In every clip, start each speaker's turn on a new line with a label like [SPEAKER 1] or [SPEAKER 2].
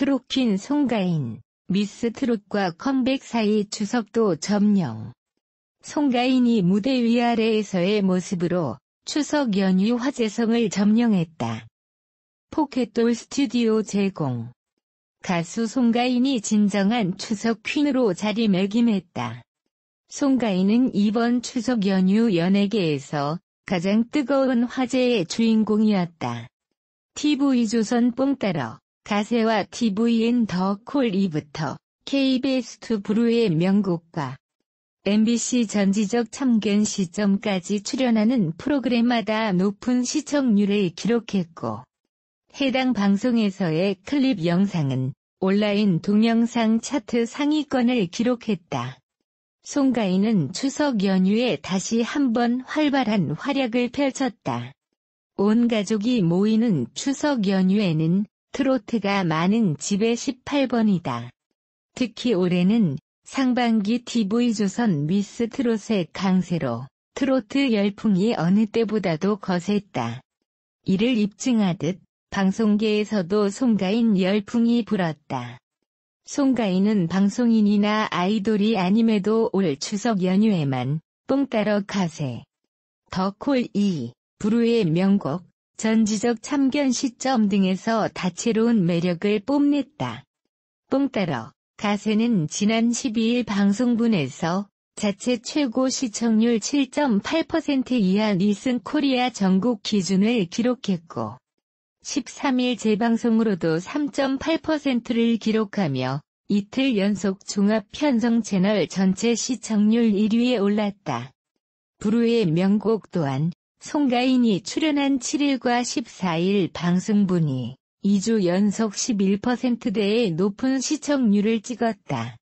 [SPEAKER 1] 트로킨 송가인, 미스 트롯과 컴백 사이 추석도 점령. 송가인이 무대 위아래에서의 모습으로 추석 연휴 화제성을 점령했다. 포켓돌 스튜디오 제공. 가수 송가인이 진정한 추석 퀸으로 자리매김했다. 송가인은 이번 추석 연휴 연예계에서 가장 뜨거운 화제의 주인공이었다. TV조선 뽕따러 가세와 TVN 더 콜이부터 KBS 2브루의 명곡과 MBC 전지적 참견 시점까지 출연하는 프로그램마다 높은 시청률을 기록했고 해당 방송에서의 클립 영상은 온라인 동영상 차트 상위권을 기록했다. 송가인은 추석 연휴에 다시 한번 활발한 활약을 펼쳤다. 온 가족이 모이는 추석 연휴에는 트로트가 많은 집의 18번이다. 특히 올해는 상반기 TV조선 미스 트롯의 강세로 트로트 열풍이 어느 때보다도 거셌다. 이를 입증하듯 방송계에서도 송가인 열풍이 불었다. 송가인은 방송인이나 아이돌이 아님에도 올 추석 연휴에만 뽕따러 가세. 더콜 2, 부루의 명곡, 전지적 참견 시점 등에서 다채로운 매력을
[SPEAKER 2] 뽐냈다.
[SPEAKER 1] 뽕따러 가세는 지난 12일 방송분에서 자체 최고 시청률 7.8% 이하 니슨 코리아 전국 기준을 기록했고 13일 재방송으로도 3.8%를 기록하며 이틀 연속 종합 편성 채널 전체 시청률 1위에 올랐다. 브루의 명곡 또한 송가인이 출연한 7일과 14일 방송분이 2주 연속 11%대의 높은 시청률을 찍었다.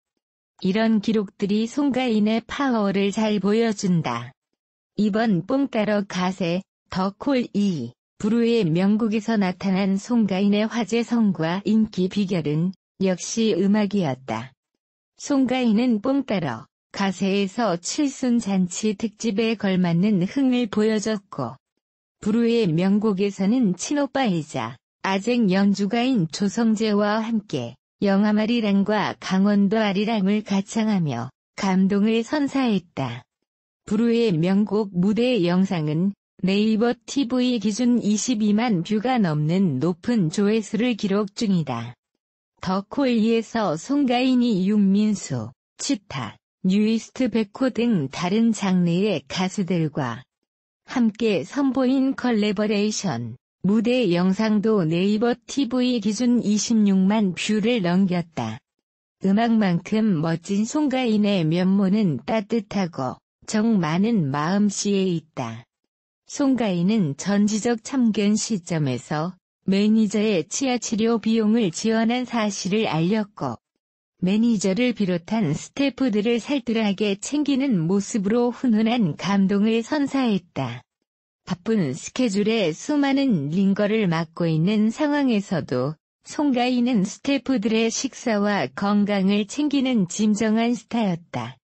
[SPEAKER 1] 이런 기록들이 송가인의 파워를 잘 보여준다. 이번 뽕따러 가세, 더콜 2, 브루의 명곡에서 나타난 송가인의 화제성과 인기 비결은 역시 음악이었다. 송가인은 뽕따러 가세에서 칠순 잔치 특집에 걸맞는 흥을 보여줬고 부루의 명곡에서는 친오빠이자 아쟁 연주가인 조성재와 함께 영암아리랑과 강원도 아리랑을 가창하며 감동을 선사했다. 부루의 명곡 무대 영상은 네이버 TV 기준 22만 뷰가 넘는 높은 조회수를 기록 중이다. 더콜리에서 송가인이 윤민수, 치타, 뉴이스트 백호 등 다른 장르의 가수들과 함께 선보인 컬래버레이션, 무대 영상도 네이버 TV 기준 26만 뷰를 넘겼다. 음악만큼 멋진 송가인의 면모는 따뜻하고 정 많은 마음씨에 있다. 송가인은 전지적 참견 시점에서 매니저의 치아치료 비용을 지원한 사실을 알렸고 매니저를 비롯한 스태프들을 살뜰하게 챙기는 모습으로 훈훈한 감동을 선사했다. 바쁜 스케줄에 수많은 링거를 맡고 있는 상황에서도 송가인은 스태프들의 식사와 건강을 챙기는 진정한 스타였다.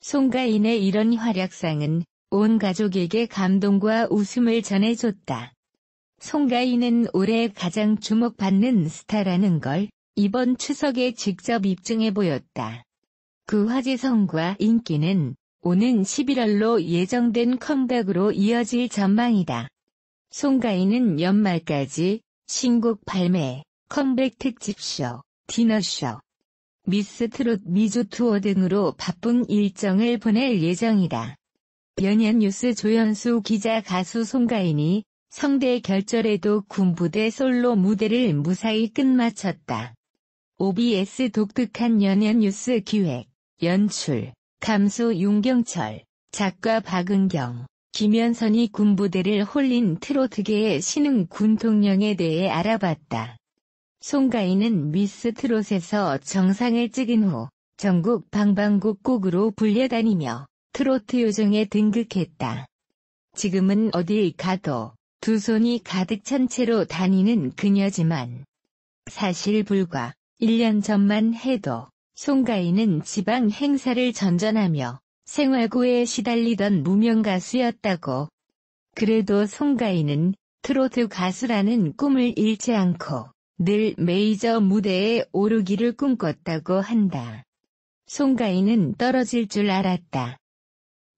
[SPEAKER 1] 송가인의 이런 활약상은 온 가족에게 감동과 웃음을 전해줬다. 송가인은 올해 가장 주목받는 스타라는 걸 이번 추석에 직접 입증해 보였다. 그 화제성과 인기는 오는 11월로 예정된 컴백으로 이어질 전망이다. 송가인은 연말까지 신곡 발매, 컴백 특집쇼, 디너쇼, 미스트롯 미조 투어 등으로 바쁜 일정을 보낼 예정이다. 연연 뉴스 조현수 기자 가수 송가인이 성대 결절에도 군부대 솔로 무대를 무사히 끝마쳤다. OBS 독특한 연예 뉴스 기획, 연출, 감수 윤경철, 작가 박은경, 김현선이 군부대를 홀린 트로트계의 신흥 군통령에 대해 알아봤다. 송가인은 미스 트롯에서 정상을 찍은 후 전국 방방곡곡으로 불려다니며 트로트 요정에 등극했다. 지금은 어딜 가도 두 손이 가득 찬 채로 다니는 그녀지만 사실 불과 1년 전만 해도 송가인은 지방 행사를 전전하며 생활고에 시달리던 무명 가수였다고. 그래도 송가인은 트로트 가수라는 꿈을 잃지 않고 늘 메이저 무대에 오르기를 꿈꿨다고 한다. 송가인은 떨어질 줄 알았다.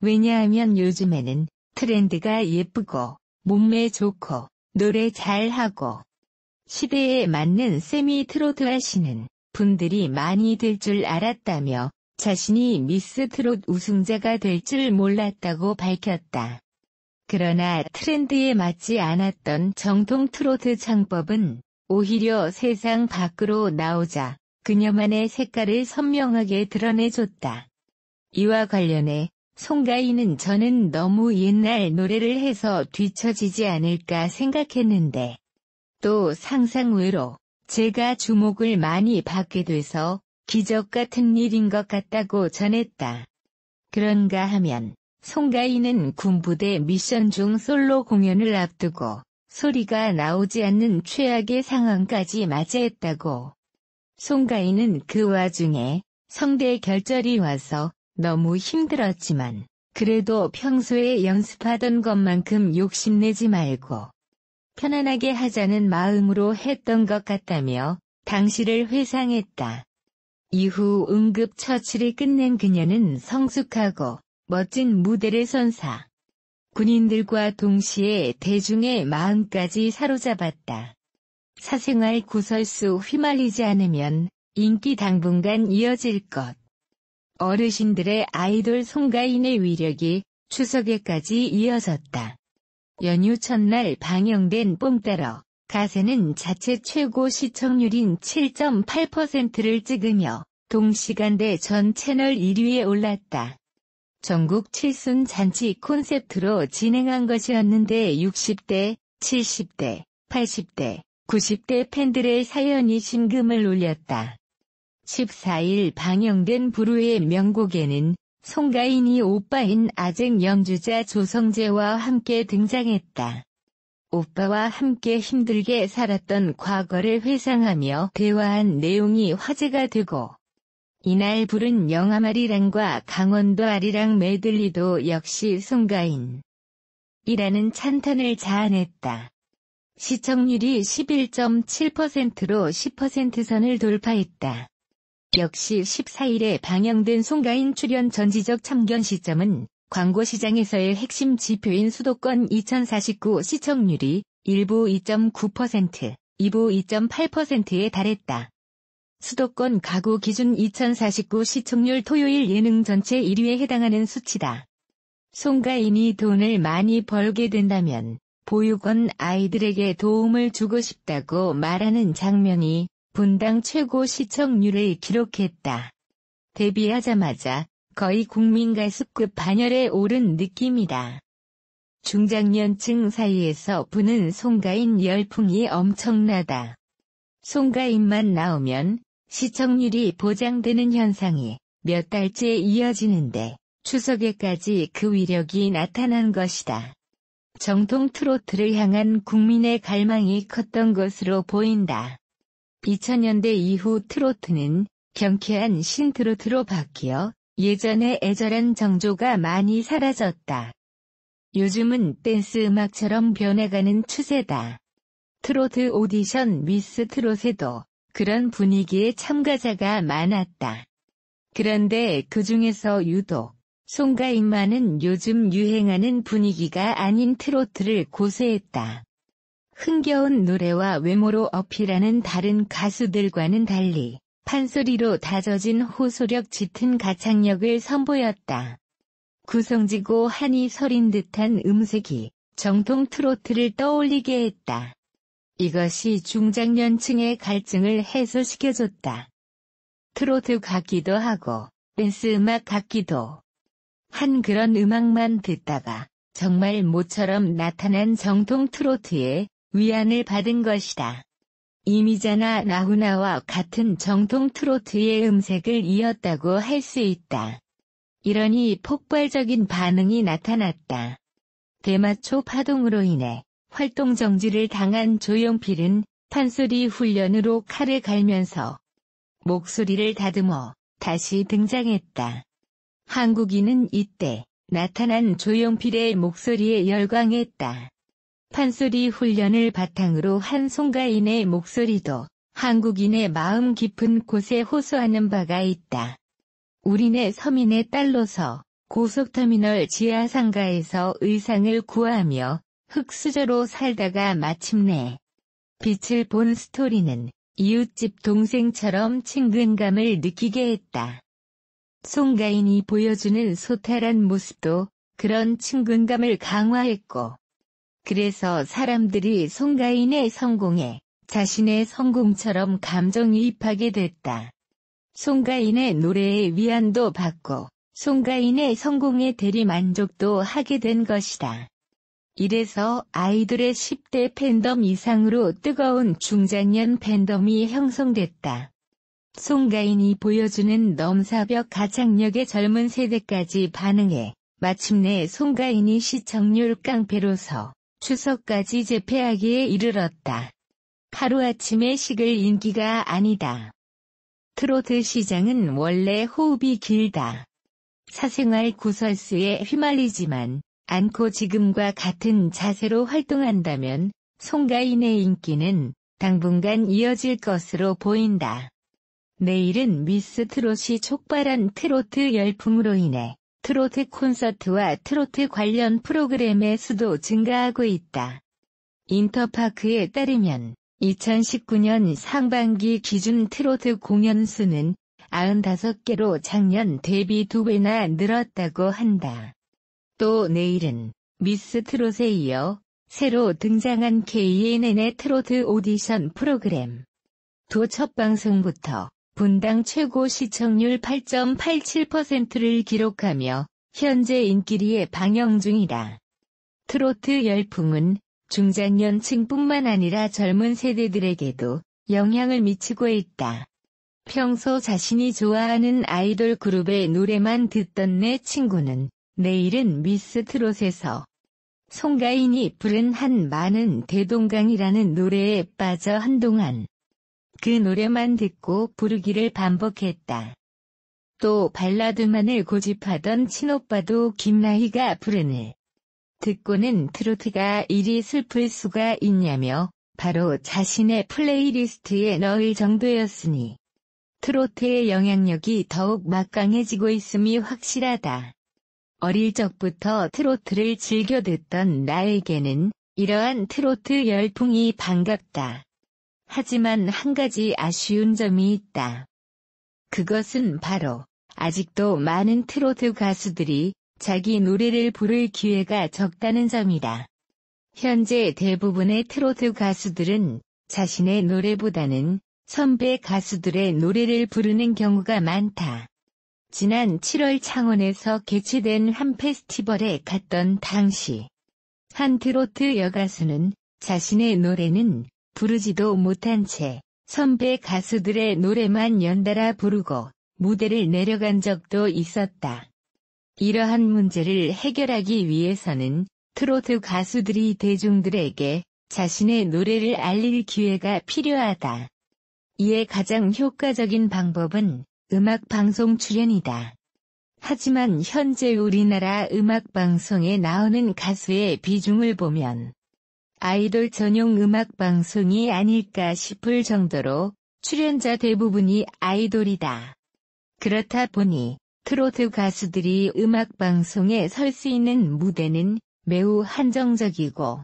[SPEAKER 1] 왜냐하면 요즘에는 트렌드가 예쁘고 몸매 좋고 노래 잘하고 시대에 맞는 세미 트로트 하시는 분들이 많이 될 줄 알았다며 자신이 미스 트롯 우승자가 될 줄 몰랐다고 밝혔다. 그러나 트렌드에 맞지 않았던 정통 트로트 창법은 오히려 세상 밖으로 나오자 그녀만의 색깔을 선명하게 드러내줬다. 이와 관련해 송가인은 저는 너무 옛날 노래를 해서 뒤처지지 않을까 생각했는데 또 상상외로 제가 주목을 많이 받게 돼서 기적 같은 일인 것 같다고 전했다. 그런가 하면 송가인은 군부대 미션 중 솔로 공연을 앞두고 소리가 나오지 않는 최악의 상황까지 맞이했다고. 송가인은 그 와중에 성대 결절이 와서 너무 힘들었지만 그래도 평소에 연습하던 것만큼 욕심내지 말고 편안하게 하자는 마음으로 했던 것 같다며 당시를 회상했다. 이후 응급 처치를 끝낸 그녀는 성숙하고 멋진 무대를 선사. 군인들과 동시에 대중의 마음까지 사로잡았다. 사생활 구설수 휘말리지 않으면 인기 당분간 이어질 것. 어르신들의 아이돌 송가인의 위력이 추석에까지 이어졌다. 연휴 첫날 방영된 뽕때러 가세는 자체 최고 시청률인 7.8%를 찍으며 동시간대 전 채널 1위에 올랐다. 전국 칠순 잔치 콘셉트로 진행한 것이었는데 60대, 70대, 80대, 90대 팬들의 사연이 심금을 울렸다. 14일 방영된 부르의 명곡에는 송가인이 오빠인 아쟁 연주자 조성재와 함께 등장했다. 오빠와 함께 힘들게 살았던 과거를 회상하며 대화한 내용이 화제가 되고 이날 부른 영화 아리랑과 강원도 아리랑 메들리도 역시 송가인 이라는 찬탄을 자아냈다. 시청률이 11.7%로 10%선을 돌파했다. 역시 14일에 방영된 송가인 출연 전지적 참견 시점은 광고 시장에서의 핵심 지표인 수도권 2049 시청률이 일부 2.9%, 2부 2.8%에 달했다. 수도권 가구 기준 2049 시청률 토요일 예능 전체 1위에 해당하는 수치다. 송가인이 돈을 많이 벌게 된다면 보육원 아이들에게 도움을 주고 싶다고 말하는 장면이 분당 최고 시청률을 기록했다. 데뷔하자마자 거의 국민가수급 반열에 오른 느낌이다. 중장년층 사이에서 부는 송가인 열풍이 엄청나다. 송가인만 나오면 시청률이 보장되는 현상이 몇 달째 이어지는데 추석에까지 그 위력이 나타난 것이다. 정통 트로트를 향한 국민의 갈망이 컸던 것으로 보인다. 2000년대 이후 트로트는 경쾌한 신트로트로 바뀌어 예전의 애절한 정조가 많이 사라졌다. 요즘은 댄스 음악처럼 변해가는 추세다. 트로트 오디션 미스 트롯에도 그런 분위기의 참가자가 많았다. 그런데 그 중에서 유독 송가인만은 요즘 유행하는 분위기가 아닌 트로트를 고수했다. 흥겨운 노래와 외모로 어필하는 다른 가수들과는 달리 판소리로 다져진 호소력 짙은 가창력을 선보였다. 구성지고 한이 서린 듯한 음색이 정통 트로트를 떠올리게 했다. 이것이 중장년층의 갈증을 해소시켜줬다. 트로트 같기도 하고 댄스 음악 같기도 한 그런 음악만 듣다가 정말 모처럼 나타난 정통 트로트의 위안을 받은 것이다. 이미자나 나훈아와 같은 정통 트로트의 음색을 이었다고 할 수 있다. 이러니 폭발적인 반응이 나타났다. 대마초 파동으로 인해 활동 정지를 당한 조용필은 판소리 훈련으로 칼을 갈면서 목소리를 다듬어 다시 등장했다. 한국인은 이때 나타난 조용필의 목소리에 열광했다. 판소리 훈련을 바탕으로 한 송가인의 목소리도 한국인의 마음 깊은 곳에 호소하는 바가 있다. 우리네 서민의 딸로서 고속터미널 지하상가에서 의상을 구하며 흙수저로 살다가 마침내 빛을 본 스토리는 이웃집 동생처럼 친근감을 느끼게 했다. 송가인이 보여주는 소탈한 모습도 그런 친근감을 강화했고 그래서 사람들이 송가인의 성공에 자신의 성공처럼 감정이입하게 됐다. 송가인의 노래에 위안도 받고 송가인의 성공에 대리만족도 하게 된 것이다. 이래서 아이들의 10대 팬덤 이상으로 뜨거운 중장년 팬덤이 형성됐다. 송가인이 보여주는 넘사벽 가창력의 젊은 세대까지 반응해 마침내 송가인이 시청률 깡패로서 추석까지 재패하기에 이르렀다. 하루아침에 식을 인기가 아니다. 트로트 시장은 원래 호흡이 길다. 사생활 구설수에 휘말리지만 않고 지금과 같은 자세로 활동한다면 송가인의 인기는 당분간 이어질 것으로 보인다. 내일은 미스 트롯이 촉발한 트로트 열풍으로 인해 트로트 콘서트와 트로트 관련 프로그램의 수도 증가하고 있다. 인터파크에 따르면 2019년 상반기 기준 트로트 공연 수는 95개로 작년 대비 2배나 늘었다고 한다. 또 내일은 미스 트롯에 이어 새로 등장한 KNN의 트로트 오디션 프로그램 도첫 방송부터 분당 최고 시청률 8.87%를 기록하며 현재 인기리에 방영 중이다. 트로트 열풍은 중장년층뿐만 아니라 젊은 세대들에게도 영향을 미치고 있다. 평소 자신이 좋아하는 아이돌 그룹의 노래만 듣던 내 친구는 내일은 미스 트롯에서 송가인이 부른 한 많은 대동강이라는 노래에 빠져 한동안 그 노래만 듣고 부르기를 반복했다. 또 발라드만을 고집하던 친오빠도 김나희가 부르는 듣고는 트로트가 이리 슬플 수가 있냐며 바로 자신의 플레이리스트에 넣을 정도였으니 트로트의 영향력이 더욱 막강해지고 있음이 확실하다. 어릴 적부터 트로트를 즐겨 듣던 나에게는 이러한 트로트 열풍이 반갑다. 하지만 한 가지 아쉬운 점이 있다. 그것은 바로 아직도 많은 트로트 가수들이 자기 노래를 부를 기회가 적다는 점이다. 현재 대부분의 트로트 가수들은 자신의 노래보다는 선배 가수들의 노래를 부르는 경우가 많다. 지난 7월 창원에서 개최된 한 페스티벌에 갔던 당시 한 트로트 여가수는 자신의 노래는 부르지도 못한 채 선배 가수들의 노래만 연달아 부르고 무대를 내려간 적도 있었다. 이러한 문제를 해결하기 위해서는 트로트 가수들이 대중들에게 자신의 노래를 알릴 기회가 필요하다. 이에 가장 효과적인 방법은 음악 방송 출연이다. 하지만 현재 우리나라 음악 방송에 나오는 가수의 비중을 보면 아이돌 전용 음악 방송이 아닐까 싶을 정도로 출연자 대부분이 아이돌이다. 그렇다 보니 트로트 가수들이 음악 방송에 설 수 있는 무대는 매우 한정적이고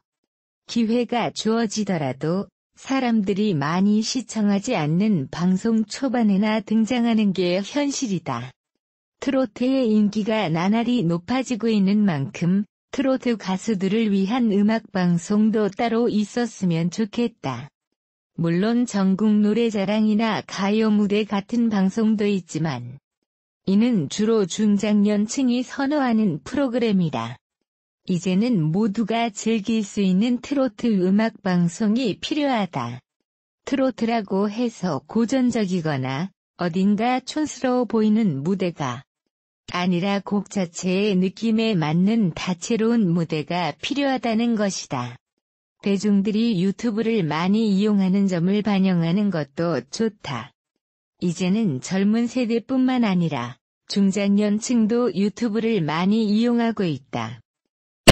[SPEAKER 1] 기회가 주어지더라도 사람들이 많이 시청하지 않는 방송 초반에나 등장하는 게 현실이다. 트로트의 인기가 나날이 높아지고 있는 만큼 트로트 가수들을 위한 음악 방송도 따로 있었으면 좋겠다. 물론 전국 노래자랑이나 가요 무대 같은 방송도 있지만 이는 주로 중장년층이 선호하는 프로그램이다. 이제는 모두가 즐길 수 있는 트로트 음악 방송이 필요하다. 트로트라고 해서 고전적이거나 어딘가 촌스러워 보이는 무대가 아니라 곡 자체의 느낌에 맞는 다채로운 무대가 필요하다는 것이다. 대중들이 유튜브를 많이 이용하는 점을 반영하는 것도 좋다. 이제는 젊은 세대뿐만 아니라 중장년층도 유튜브를 많이 이용하고 있다.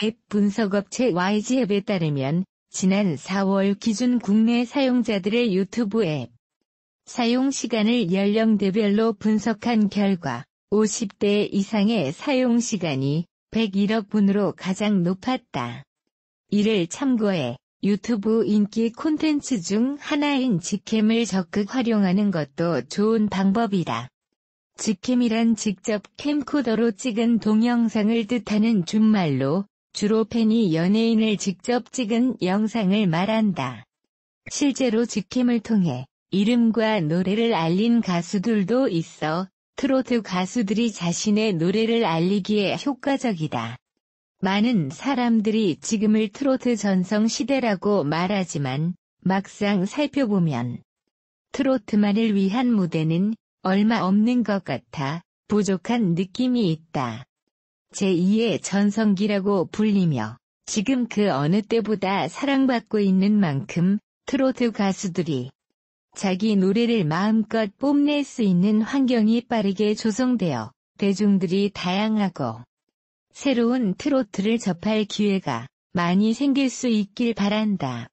[SPEAKER 1] 앱 분석업체 YG앱에 따르면 지난 4월 기준 국내 사용자들의 유튜브 앱 사용 시간을 연령대별로 분석한 결과 50대 이상의 사용 시간이 101억 분으로 가장 높았다. 이를 참고해 유튜브 인기 콘텐츠 중 하나인 직캠을 적극 활용하는 것도 좋은 방법이다. 직캠이란 직접 캠코더로 찍은 동영상을 뜻하는 준말로 주로 팬이 연예인을 직접 찍은 영상을 말한다. 실제로 직캠을 통해 이름과 노래를 알린 가수들도 있어 트로트 가수들이 자신의 노래를 알리기에 효과적이다. 많은 사람들이 지금을 트로트 전성 시대라고 말하지만 막상 살펴보면 트로트만을 위한 무대는 얼마 없는 것 같아 부족한 느낌이 있다. 제2의 전성기라고 불리며 지금 그 어느 때보다 사랑받고 있는 만큼 트로트 가수들이 자기 노래를 마음껏 뽐낼 수 있는 환경이 빠르게 조성되어 대중들이 다양하고 새로운 트로트를 접할 기회가 많이 생길 수 있길 바란다.